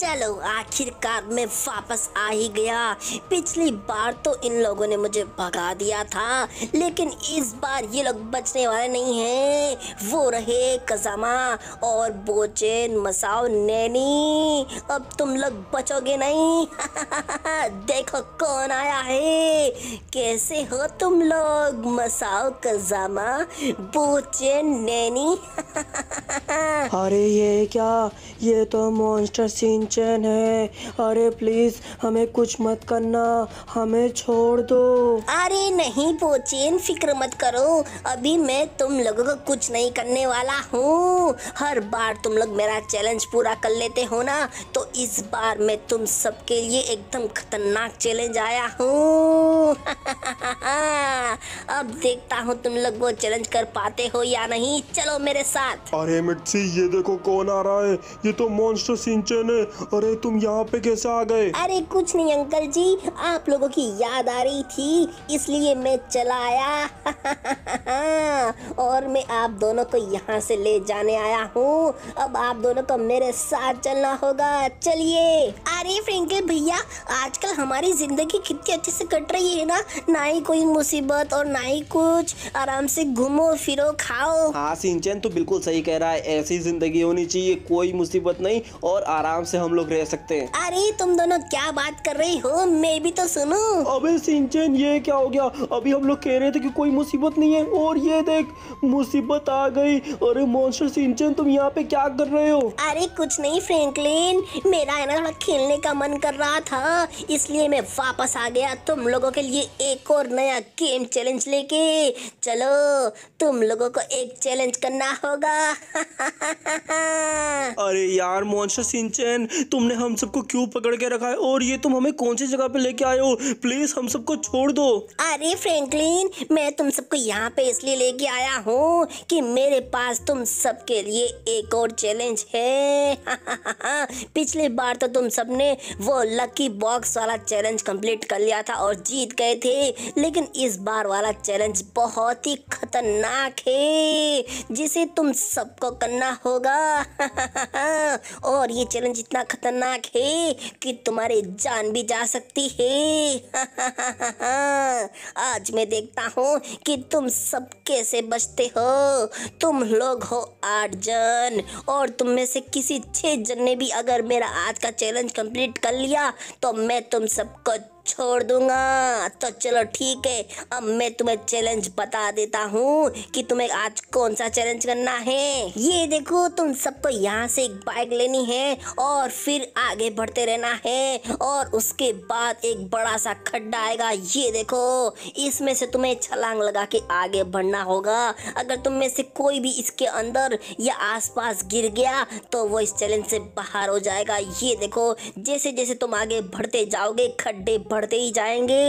चलो आखिरकार मैं वापस आ ही गया पिछली बार तो इन लोगों ने मुझे भगा दिया था लेकिन इस बार ये लोग बचने वाले नहीं हैं वो रहे कजामा और बोचेन मसाओ नैनी अब तुम लोग बचोगे नहीं देखो कौन आया है कैसे हो तुम लोग मसाओ कजामा बोचेन नैनी अरे ये क्या ये तो मॉन्स्टर सीन अनचैन है अरे प्लीज हमें कुछ मत करना हमें छोड़ दो अरे नहीं पोचेन फिक्र मत करो अभी मैं तुम लोगों को कुछ नहीं करने वाला हूँ हर बार तुम लोग मेरा चैलेंज पूरा कर लेते हो ना तो इस बार मैं तुम सबके लिए एकदम खतरनाक चैलेंज आया हूँ अब देखता हूँ तुम लोग वो चैलेंज कर पाते हो या नहीं चलो मेरे साथ अरे मिट्टी ये देखो कौन आ रहा है ये तो मॉन्स्टर सिंचन है अरे तुम यहाँ पे कैसे आ गए अरे कुछ नहीं अंकल जी आप लोगों की याद आ रही थी इसलिए मैं चला आया और मैं आप दोनों को यहाँ से ले जाने आया हूँ अब आप दोनों को मेरे साथ चलना होगा चलिए अरे फ्रेंकल भैया आजकल हमारी जिंदगी कितनी अच्छे से कट रही है ना ना ही कोई मुसीबत और ना ही कुछ आराम से घूमो फिरो खाओ हाँ सिंचन तो बिल्कुल सही कह रहा है ऐसी जिंदगी होनी चाहिए कोई मुसीबत नहीं और आराम से हम हम लोग रह सकते हैं अरे तुम दोनों क्या बात कर रही हो मैं भी तो सुनो अबे सिंचन ये क्या हो गया अभी हम लोग कह रहे थे कि कोई मुसीबत नहीं है और ये देख मुसीबत आ गई अरे मॉन्स्टर सिंचन तुम यहाँ पे क्या कर रहे हो अरे कुछ नहीं फ्रैंकलिन मेरा है ना थोड़ा खेलने का मन कर रहा था इसलिए मैं वापस आ गया तुम लोगों के लिए एक और नया गेम चैलेंज लेके चलो तुम लोगों को एक चैलेंज करना होगा अरे यार मॉन्स्टर सिंचन तुमने हम सबको क्यों पकड़ के रखा है और ये तुम हमें कौन सी जगह पे लेके आए हो प्लीज हम सबको छोड़ दो अरे फ्रैंकलिन मैं तुम सबको यहाँ पे इसलिए लेके आया हूँ कि मेरे पास तुम सबके लिए एक और चैलेंज है पिछली बार तो तुम सबने वो लकी बॉक्स वाला चैलेंज कंप्लीट कर लिया था और जीत गए थे लेकिन इस बार वाला चैलेंज बहुत ही खतरनाक है जिसे तुम सबको करना होगा और ये चैलेंज इतना खतरनाक है कि तुम्हारी जान भी जा सकती है आज मैं देखता हूँ कि तुम सब कैसे बचते हो तुम लोग हो आठ जन और तुम में से किसी छह जन ने भी अगर मेरा आज का चैलेंज कंप्लीट कर लिया तो मैं तुम सबको छोड़ दूंगा तो चलो ठीक है अब मैं तुम्हें चैलेंज बता देता हूँ कि तुम्हें आज कौन सा चैलेंज करना है ये देखो तुम सबको यहाँ से एक बाइक लेनी है और फिर आगे बढ़ते रहना है और उसके बाद एक बड़ा सा खड्डा आएगा ये देखो इसमें से तुम्हें छलांग लगा के आगे बढ़ना होगा अगर तुम में से कोई भी इसके अंदर या आसपास गिर गया तो वो इस चैलेंज से बाहर हो जाएगा ये देखो जैसे जैसे तुम आगे बढ़ते जाओगे खड्डे बढ़ बढ़ते ही जाएंगे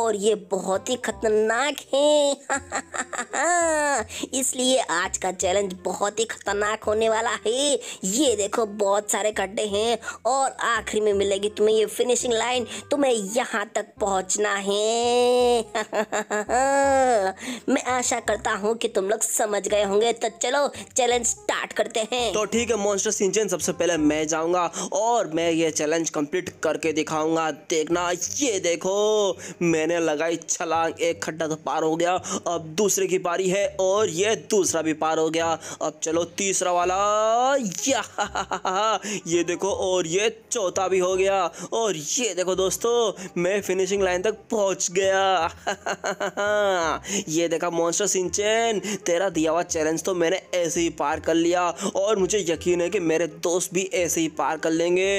और ये बहुत ही खतरनाक हैं इसलिए आज का चैलेंज बहुत ही खतरनाक होने वाला है ये देखो बहुत सारे गड्ढे हैं और आखिरी में मिलेगी तुम्हें ये फिनिशिंग लाइन तुम्हें यहाँ तक पहुँचना है मैं आशा करता हूँ कि तुम लोग समझ गए होंगे तो चलो चैलेंज स्टार्ट करते हैं तो ठीक है मॉन्स्टर सिंचन सबसे पहले मैं जाऊँगा और मैं ये चैलेंज कंप्लीट करके दिखाऊंगा देखना ये देखो मैंने लगाई छलांग एक खड्डा तो पार हो गया अब दूसरे की पारी है और ये दूसरा भी पार हो गया अब चलो तीसरा वाला या हा हा हा ये देखो और ये चौथा भी हो गया और ये देखो दोस्तों मैं फिनिशिंग लाइन तक पहुंच गया ये देखा मॉन्स्टर सिंचन तेरा दिया हुआ चैलेंज तो मैंने ऐसे ही पार कर लिया और मुझे यकीन है कि मेरे दोस्त भी ऐसे ही पार कर लेंगे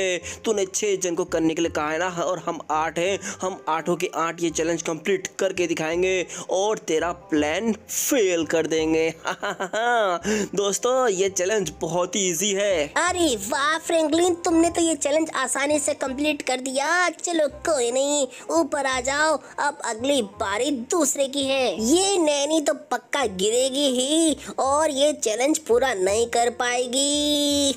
तूने छह जन को करने के लिए कहा है ना और हम आठ हैं हम आठों के आठ ये चैलेंज कंप्लीट करके दिखाएंगे और तेरा प्लान फेल कर देंगे हा हा हा दोस्तों ये चैलेंज बहुत ही इजी है अरे वाह फ्रैंकलिन तुमने तो ये चैलेंज आसानी से कंप्लीट कर दिया चलो कोई नहीं ऊपर आ जाओ अब अगली बारी दूसरे की है ये नैनी तो पक्का गिरेगी ही और ये चैलेंज पूरा नहीं कर पाएगी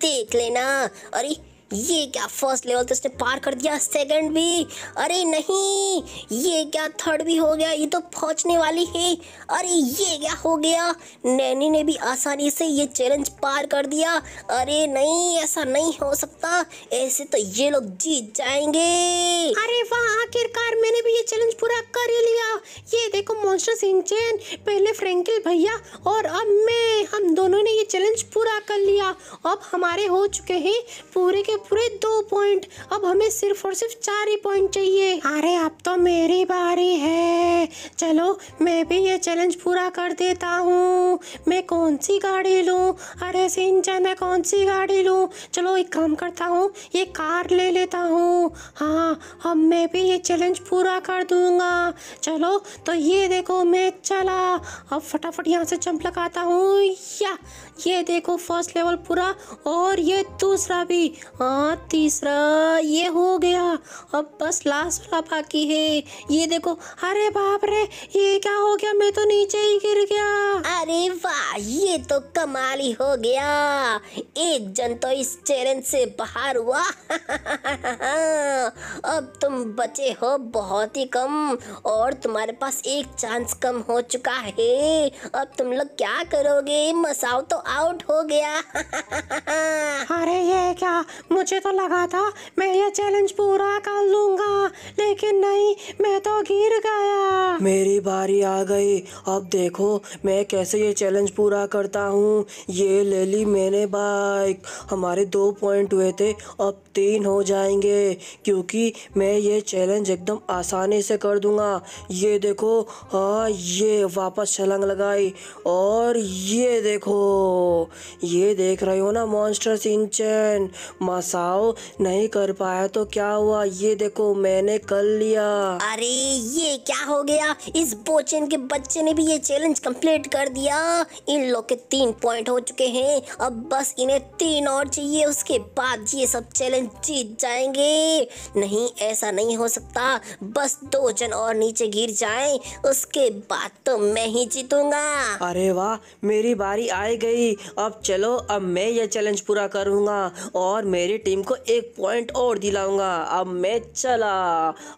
देख लेना अरे ये क्या फर्स्ट लेवल तो इसने पार कर दिया सेकंड भी अरे नहीं ये क्या थर्ड भी हो गया ये तो पहुंचने वाली है अरे ये क्या हो गया नैनी ने भी आसानी से ये चैलेंज पार कर दिया अरे नहीं ऐसा नहीं हो सकता ऐसे तो ये लोग जीत जाएंगे अरे वाह आखिरकार मैंने भी ये चैलेंज पूरा कर ही लिया ये देखो मोस्टर सिंचन पहले फ्रेंकिल भैया और अब मैं हम दोनों ने ये चैलेंज पूरा कर लिया अब हमारे हो चुके हैं पूरे के पूरे दो पॉइंट अब हमें सिर्फ और सिर्फ चार ही पॉइंट चाहिए अरे अब तो मेरी बारी है चलो मैं भी ये चैलेंज पूरा कर देता हूँ मैं कौन सी गाड़ी लू अरे सिंचा मैं कौन सी गाड़ी लू चलो एक काम करता हूँ ये कार ले लेता हूँ हाँ अब मैं भी ये चैलेंज पूरा कर दूंगा चलो तो ये देखो मैं चला अब फटाफट यहाँ से चंप लगाता हूँ या ये देखो फर्स्ट लेवल पूरा और ये दूसरा भी हाँ तीसरा ये हो गया अब बस लास्ट वाला बाकी है ये देखो अरे बाप रे ये क्या हो गया मैं तो नीचे ही गिर गया अरे वाह ये तो कमाल ही हो गया एक जन तो इस चैलेंज से बाहर हुआ अब तुम बचे हो बहुत ही कम और तुम्हारे पास एक चांस कम हो चुका है अब तुम लोग क्या करोगे मसाओ तो आउट हो गया अरे ये क्या मुझे तो लगा था मैं ये चैलेंज पूरा कर लूंगा लेकिन नहीं मैं तो गिर गया मेरी बारी आ गई अब देखो मैं कैसे ये चैलेंज पूरा करता हूँ ये ले ली मैंने बाइक हमारे दो पॉइंट हुए थे अब तीन हो जाएंगे क्योंकि मैं ये चैलेंज एकदम आसानी से कर दूंगा ये देखो हाँ ये वापस छलंग लगाई और ये देखो ये देख रहे हो ना मॉन्स्टर सिंचन मसाओ नहीं कर पाया तो क्या हुआ ये देखो मैंने कर लिया अरे ये क्या हो गया इस बोचन के बच्चे ने भी ये चैलेंज कंप्लीट कर दिया इन लोग के तीन पॉइंट हो चुके हैं अब बस इन्हें तीन और चाहिए उसके बाद ये सब चैलेंज जीत जाएंगे नहीं ऐसा नहीं हो सकता बस दो जन और नीचे गिर जाए उसके बाद तो मैं ही जीतूंगा अरे वाह मेरी बारी आई गई भाई अब चलो अब मैं ये चैलेंज पूरा करूँगा और मेरी टीम को एक पॉइंट और दिलाऊंगा अब मैं चला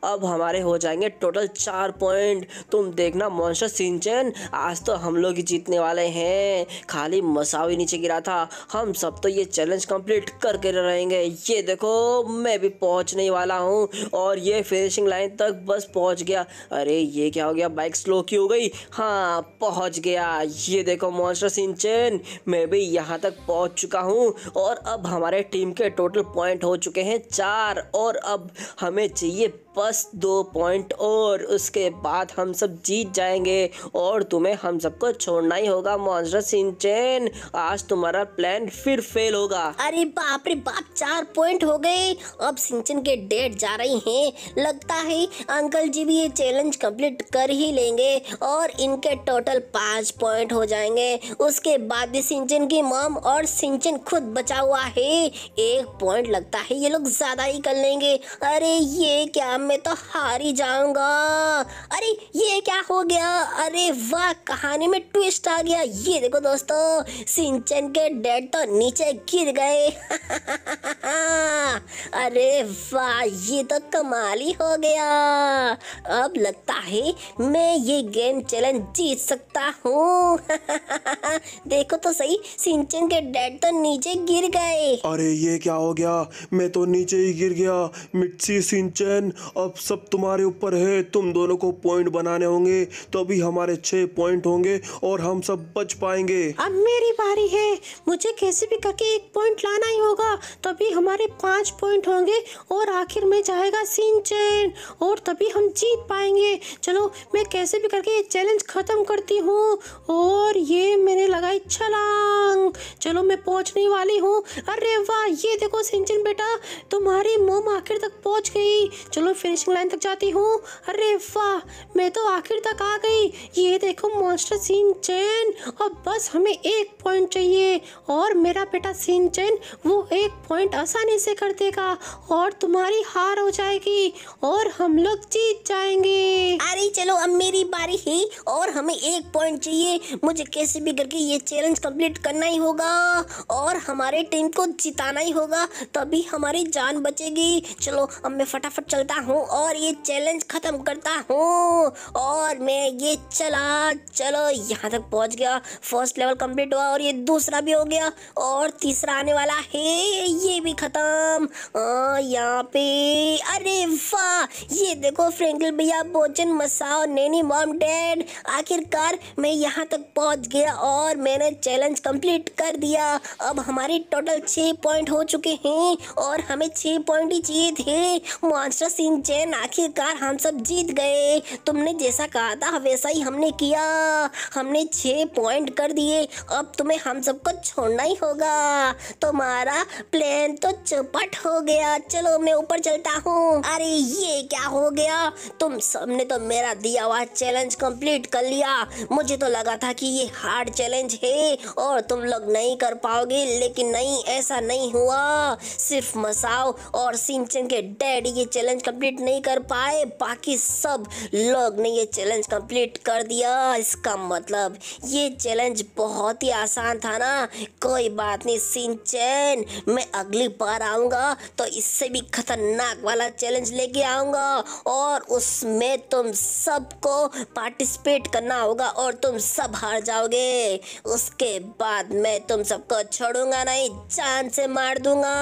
अब हमारे हो जाएंगे टोटल चार पॉइंट तुम देखना मॉन्स्टर सिंचन आज तो हम लोग ही जीतने वाले हैं खाली मसावी नीचे गिरा था हम सब तो ये चैलेंज कंप्लीट करके रहेंगे ये देखो मैं भी पहुंचने वाला हूँ और ये फिनिशिंग लाइन तक बस पहुंच गया अरे ये क्या हो गया बाइक स्लो की हो गई हाँ पहुंच गया ये देखो मॉन्स्टर सिंचन मैं भी यहाँ तक पहुँच चुका हूँ और अब हमारे टीम के टोटल पॉइंट हो चुके हैं चार और अब हमें चाहिए बस दो पॉइंट और उसके बाद हम सब जीत जाएंगे और तुम्हें हम सबको छोड़ना ही होगा मॉन्स्टर सिंचेन आज तुम्हारा प्लान फिर फेल होगा अरे बाप रे बाप चार पॉइंट हो गए अब सिंचन के डेट जा रही हैं लगता है अंकल जी भी ये चैलेंज कंप्लीट कर ही लेंगे और इनके टोटल पाँच पॉइंट हो जाएंगे उसके बाद सिंचन की मॉम और सिंचन खुद बचा हुआ है एक पॉइंट लगता है ये लोग ज्यादा ही कर लेंगे अरे ये क्या मैं तो हार ही जाऊंगा अरे ये क्या हो गया अरे वाह कहानी में ट्विस्ट आ गया ये देखो दोस्तों सिंचन के डेड तो नीचे गिर गए अरे वाह ये तो कमाल ही हो गया अब लगता है मैं ये गेम चैलेंज जीत सकता हूँ देखो तो सही सिंचन के डैड तो नीचे गिर गए अरे ये क्या हो गया मैं तो नीचे ही गिर गया मिट्टी सिंचन अब सब तुम्हारे ऊपर है तुम दोनों को पॉइंट बनाने होंगे तो अभी हमारे छह पॉइंट होंगे और हम सब बच पाएंगे अब मेरी बारी है मुझे कैसे भी करके एक पॉइंट लाना ही होगा तभी हमारे पाँच पॉइंट होंगे और आखिर में जाएगा सिंचन और तभी हम जीत पाएंगे चलो मैं कैसे भी करके ये चैलेंज ख़त्म करती हूँ और ये मैंने लगाई चला चांग चलो मैं पहुंचने वाली हूँ अरे वाह ये देखो सिंचन बेटा तुम्हारी मोम आखिर तक पहुंच गई चलो फिनिशिंग लाइन तक जाती हूँ अरे वाह मैं तो आखिर तक आ गई ये देखो मॉन्स्टर सिंचन अब बस हमें एक पॉइंट चाहिए और मेरा बेटा सिंचन वो एक पॉइंट आसानी से कर देगा और तुम्हारी हार हो जाएगी और हम लोग जीत जाएंगे अरे चलो अब मेरी बारी है और हमें एक पॉइंट चाहिए मुझे कैसे भी करके ये चैलेंज कम कंप्लीट करना ही होगा और हमारे टीम को जिताना ही होगा तभी हमारी जान बचेगी चलो अब मैं फटाफट चलता हूँ और ये चैलेंज ख़त्म करता हूँ और मैं ये चला चलो यहाँ तक पहुँच गया फर्स्ट लेवल कंप्लीट हुआ और ये दूसरा भी हो गया और तीसरा आने वाला है ये भी ख़त्म यहाँ पे अरे वाह ये देखो फ्रेंकल भैया बोचन मसाओ नैनी मॉम डैड आखिरकार मैं यहाँ तक पहुँच गया और मैंने चैलेंज चैलेंज कंप्लीट कर दिया अब हमारे टोटल छः पॉइंट हो चुके हैं और हमें छः पॉइंट ही चाहिए थे मॉन्स्टर सिंह जैन आखिरकार हम सब जीत गए तुमने जैसा कहा था वैसा ही हमने किया हमने छः पॉइंट कर दिए अब तुम्हें हम सबको छोड़ना ही होगा तुम्हारा प्लान तो चौपट हो गया चलो मैं ऊपर चलता हूँ अरे ये क्या हो गया तुम सबने तो मेरा दिया हुआ चैलेंज कंप्लीट कर लिया मुझे तो लगा था कि ये हार्ड चैलेंज है और तुम लोग नहीं कर पाओगे लेकिन नहीं ऐसा नहीं हुआ सिर्फ मसाओ और सिंचन के डैडी ये चैलेंज कंप्लीट नहीं कर पाए बाकी सब लोग ने ये चैलेंज कंप्लीट कर दिया इसका मतलब ये चैलेंज बहुत ही आसान था ना कोई बात नहीं सिंचन मैं अगली बार आऊँगा तो इससे भी खतरनाक वाला चैलेंज लेके आऊँगा और उसमें तुम सबको पार्टिसिपेट करना होगा और तुम सब हार जाओगे उसके बाद मैं तुम सबको छोड़ूंगा नहीं जान से मार दूंगा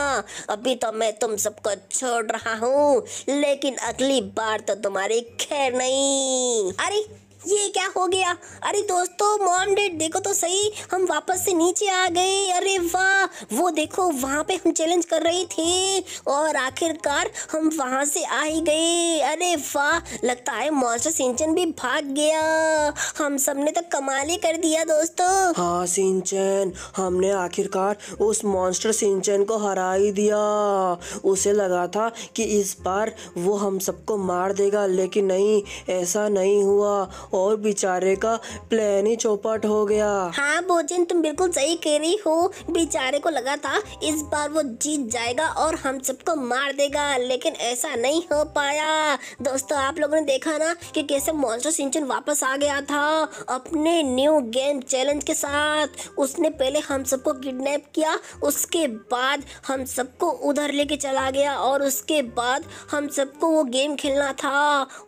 अभी तो मैं तुम सबको छोड़ रहा हूँ लेकिन अगली बार तो तुम्हारी खैर नहीं अरे ये क्या हो गया अरे दोस्तों मॉम डेड देखो तो सही हम वापस से नीचे आ गए अरे वाह वो देखो वहाँ पे हम चैलेंज कर रहे थे और आखिरकार हम वहाँ से आ ही गए अरे वाह लगता है मॉन्स्टर सिंचन भी भाग गया हम सब ने तो कमाल ही कर दिया दोस्तों हाँ सिंचन हमने आखिरकार उस मॉन्स्टर सिंचन को हरा ही दिया उसे लगा था कि इस बार वो हम सबको मार देगा लेकिन नहीं ऐसा नहीं हुआ और बेचारे का प्लान ही चौपट हो गया हाँ भोजन तुम बिल्कुल सही कह रही हो बेचारे को लगा था इस बार वो जीत जाएगा और हम सबको मार देगा लेकिन ऐसा नहीं हो पाया दोस्तों आप लोगों ने देखा ना कि कैसे मॉन्स्टर सिंचन वापस आ गया था अपने न्यू गेम चैलेंज के साथ उसने पहले हम सबको किडनैप किया उसके बाद हम सबको उधर लेके चला गया और उसके बाद हम सबको वो गेम खेलना था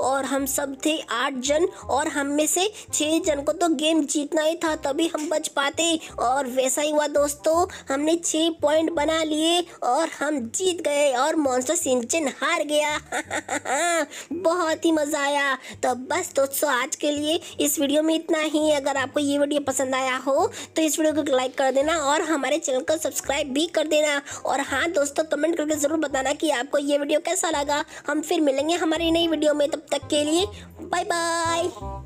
और हम सब थे आठ जन और हम में से छः जन को तो गेम जीतना ही था तभी हम बच पाते और वैसा ही हुआ दोस्तों हमने छः पॉइंट बना लिए और हम जीत गए और मॉन्स्टर सिंचन हार गया बहुत ही मज़ा आया तो बस दोस्तों आज के लिए इस वीडियो में इतना ही अगर आपको ये वीडियो पसंद आया हो तो इस वीडियो को लाइक कर देना और हमारे चैनल को सब्सक्राइब भी कर देना और हाँ दोस्तों कमेंट करके ज़रूर बताना कि आपको ये वीडियो कैसा लगा हम फिर मिलेंगे हमारी नई वीडियो में तब तक के लिए बाय बाय